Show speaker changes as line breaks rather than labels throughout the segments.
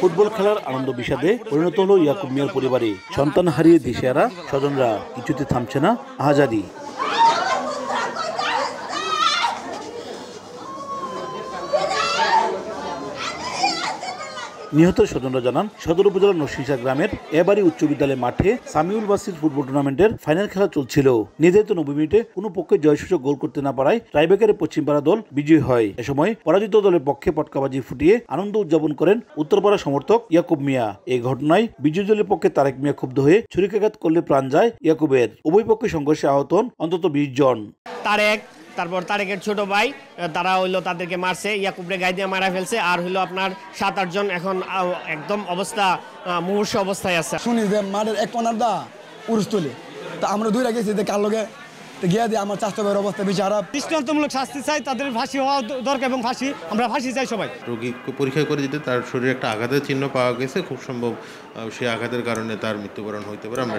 football খেলার আনন্দ বিষাদে পরিণত হলো ইয়াকুব মিয়ার পরিবারে সন্তান হারিয়ে দিশেহারা স্বজনরা কিছুতে থামছে না আহাজারি নিহত স্বজনরা জানান সদর উপজেলার নসিংসা গ্রামের এবারই উচ্চ বিদ্যালয় মাঠে সামিউল বাসির ফুটবল টুর্নামেন্টের ফাইনাল খেলা চলছিল নির্ধারিত নব্বই মিনিটে কোনো পক্ষে জয়সূচক গোল করতে না পারায় টাইবেকারে পশ্চিমপাড়া দল বিজয়ী হয় এ সময় পরাজিত দলের পক্ষে পটকাবাজি ফুটিয়ে আনন্দ উদযাপন করেন উত্তরপাড়া সমর্থক ইয়াকুব মিয়া এই ঘটনায় বিজয়ী দলের পক্ষে তারেক মিয়া ক্ষুব্ধ হয়ে ছুরিকাঘাত করলে প্রাণ যায় ইয়াকুবের উভয় পক্ষে সংঘর্ষে আহত অন্তত বিশ জন তারেক তারপর তারেকের ছোট ভাই তারা হইলো তাদেরকে মারছে ইয়াকুবরে গাই দিয়ে মারা ফেলছে আর হইলো আপনার সাত আটজন এখন একদম অবস্থা মুহূর্ষ অবস্থায় আছে শুনি যে মারের এক অনারদা দা উরুস্তলি তা আমরা দুই গেছি যে কার লগে গিয়া দিয়ে আমার স্বাস্থ্য ভাইয়ের অবস্থা খারাপ দৃষ্টান্তমূলক শাস্তি চাই তাদের ফাঁসি হওয়া দরকার এবং ফাঁসি আমরা ফাঁসি চাই সবাই রোগী পরীক্ষা করে দিতে তার শরীরে একটা আঘাতের চিহ্ন পাওয়া গেছে খুব সম্ভব সেই আঘাতের কারণে তার মৃত্যুবরণ হইতে পারে আমরা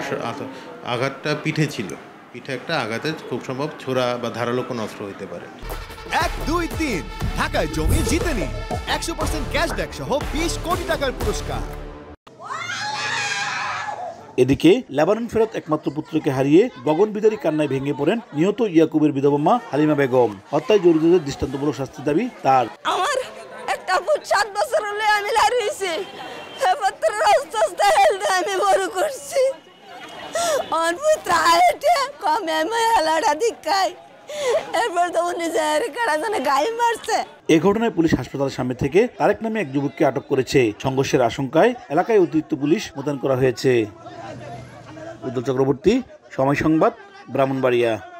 আঘাতটা পিঠে ছিল পিঠে একটা আঘাতে খুব সম্ভব ছোড়া বা ধারালো কোনো অস্ত্র হইতে পারে এক দুই তিন ঢাকায় জমি জিতে একশো পার্সেন্ট ক্যাশব্যাক সহ বিশ কোটি টাকার পুরস্কার এদিকে লেবারন ফেরত একমাত্র পুত্রকে হারিয়ে গগন বিদারী কান্নায় ভেঙে পড়েন নিহত ইয়াকুবের বিধবা মা হালিমা বেগম হত্যায় জড়িতদের দৃষ্টান্তমূলক শাস্তি দাবি তার কমে আমি হেলাটা দিকাই গায়ে মারছে এ ঘটনায় পুলিশ হাসপাতালের সামনে থেকে তারেক নামে এক যুবককে আটক করেছে সংঘর্ষের আশঙ্কায় এলাকায় অতিরিক্ত পুলিশ মোতায়েন করা হয়েছে উদ্যোগ চক্রবর্তী সময় সংবাদ ব্রাহ্মণবাড়িয়া